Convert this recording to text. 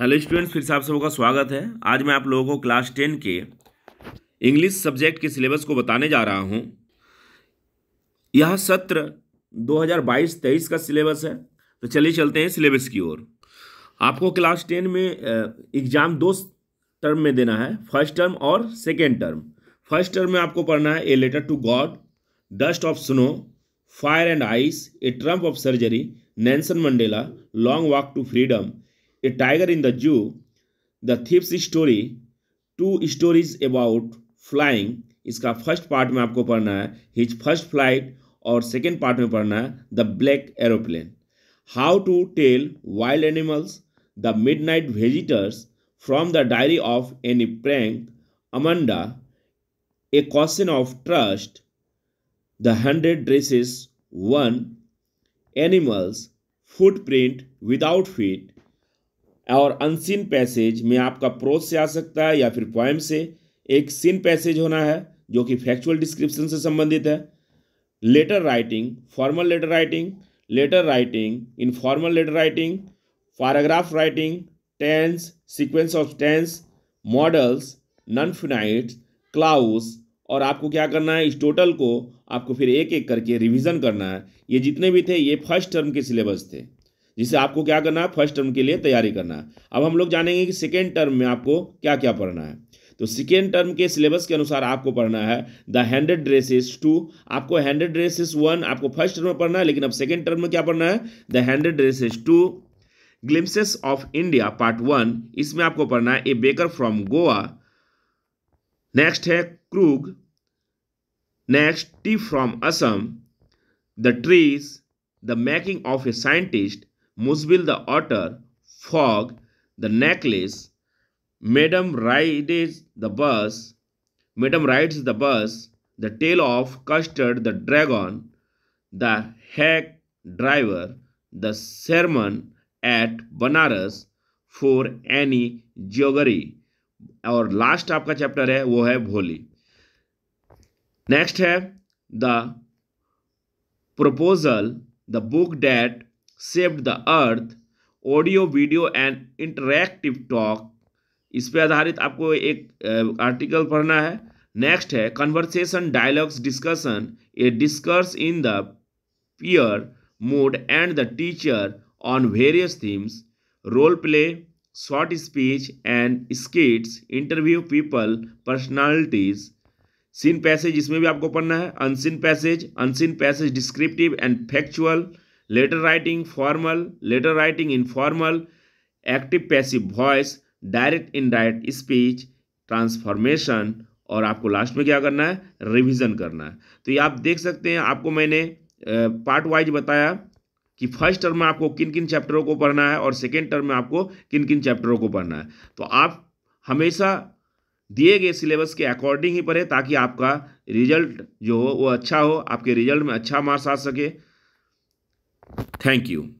Hello students फिर से आप सबों का स्वागत है आज मैं आप लोगों को क्लास टेन के इंग्लिश सब्जेक्ट के सिलेबस को बताने जा रहा हूं यह सत्र 2022-23 का सिलेबस है तो चलिए चलते हैं सिलेबस की ओर आपको क्लास टेन में एग्ज़ाम दो टर्म में देना है फर्स्ट टर्म और सेकेंड टर्म फर्स्ट टर्म में आपको पढ़ना है a letter to God dust of snow fire and ice a triumph of surgery Nelson Mandela long walk to freedom A Tiger in the Zoo, The Thief's Story, two stories about flying इसका first part में आपको पढ़ना है his first flight और second part में पढ़ना है the black aeroplane how to tell wild animals the midnight visitors from the diary of Anne Frank Amanda a question of trust the hundred dresses one animals print without feet और unseen passage में आपका pros से आ सकता है या फिर poem से एक सिन पैसेज होना है जो कि फैक्चुअल डिस्क्रिप्शन से संबंधित है letter writing formal letter writing letter writing informal letter writing paragraph writing tense sequence of tense modals non finite clause और आपको क्या करना है इस टोटल को आपको फिर एक एक करके रिवीजन करना है ये जितने भी थे ये फर्स्ट टर्म के सिलेबस थे जिसे आपको क्या करना है फर्स्ट टर्म के लिए तैयारी करना है अब हम लोग जानेंगे कि सेकेंड टर्म में आपको क्या क्या पढ़ना है तो सेकेंड टर्म के सिलेबस के अनुसार आपको पढ़ना है द हैंड्रेड ड्रेसेस टू आपको हैंड्रेड ड्रेसेस वन आपको फर्स्ट टर्म में पढ़ना है लेकिन अब सेकेंड टर्म में क्या पढ़ना है the hundred dresses two glimpses of India part one इसमें आपको पढ़ना है a baker from Goa next है Coorg next tea from Assam the trees the making of a scientist Musbil the otter, Fog the necklace, Madam rides the bus, Madam rides the bus, the tail of Custard the dragon, the hack driver, the sermon at Banaras for Anne Gregory और last आपका chapter है वो है Bholi next है the proposal the book that saved the earth audio video and interactive talk इस पर आधारित आपको एक आर्टिकल पढ़ना है नेक्स्ट है conversation dialogues discussion a discourse in the peer mood and the teacher on various themes role play short speech and skits interview people personalities seen passage इसमें भी आपको पढ़ना है unseen passage unseen passage descriptive and factual letter writing formal letter writing informal active passive voice direct indirect speech transformation और आपको last में क्या करना है रिवीजन करना है तो ये आप देख सकते हैं आपको मैंने पार्ट वाइज बताया कि फर्स्ट टर्म में आपको किन किन चैप्टरों को पढ़ना है और सेकेंड टर्म में आपको किन किन चैप्टरों को पढ़ना है तो आप हमेशा दिए गए सिलेबस के अकॉर्डिंग ही पढ़ें ताकि आपका रिजल्ट जो हो वो अच्छा हो आपके रिजल्ट में अच्छा मार्क्स आ सके Thank you.